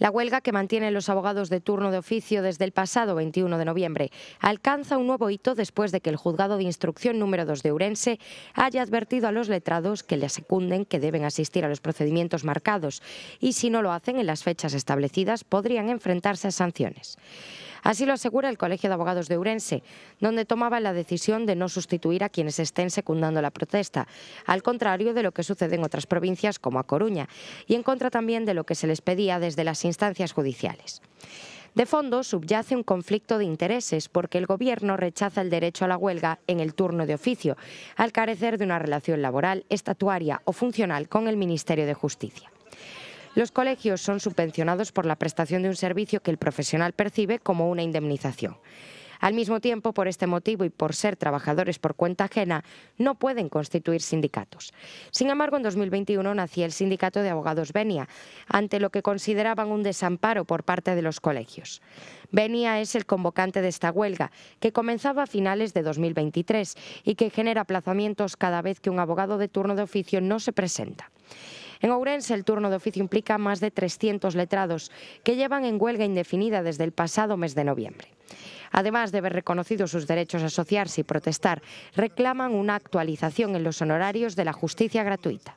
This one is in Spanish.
La huelga que mantienen los abogados de turno de oficio desde el pasado 21 de noviembre alcanza un nuevo hito después de que el juzgado de instrucción número 2 de Urense haya advertido a los letrados que le secunden que deben asistir a los procedimientos marcados y si no lo hacen en las fechas establecidas podrían enfrentarse a sanciones. Así lo asegura el Colegio de Abogados de Urense, donde tomaba la decisión de no sustituir a quienes estén secundando la protesta, al contrario de lo que sucede en otras provincias como A Coruña, y en contra también de lo que se les pedía desde las instancias judiciales. De fondo subyace un conflicto de intereses porque el Gobierno rechaza el derecho a la huelga en el turno de oficio, al carecer de una relación laboral, estatuaria o funcional con el Ministerio de Justicia. Los colegios son subvencionados por la prestación de un servicio que el profesional percibe como una indemnización. Al mismo tiempo, por este motivo y por ser trabajadores por cuenta ajena, no pueden constituir sindicatos. Sin embargo, en 2021 nació el sindicato de abogados Benia, ante lo que consideraban un desamparo por parte de los colegios. Benia es el convocante de esta huelga, que comenzaba a finales de 2023 y que genera aplazamientos cada vez que un abogado de turno de oficio no se presenta. En Ourense, el turno de oficio implica más de 300 letrados que llevan en huelga indefinida desde el pasado mes de noviembre. Además de haber reconocido sus derechos a asociarse y protestar, reclaman una actualización en los honorarios de la justicia gratuita.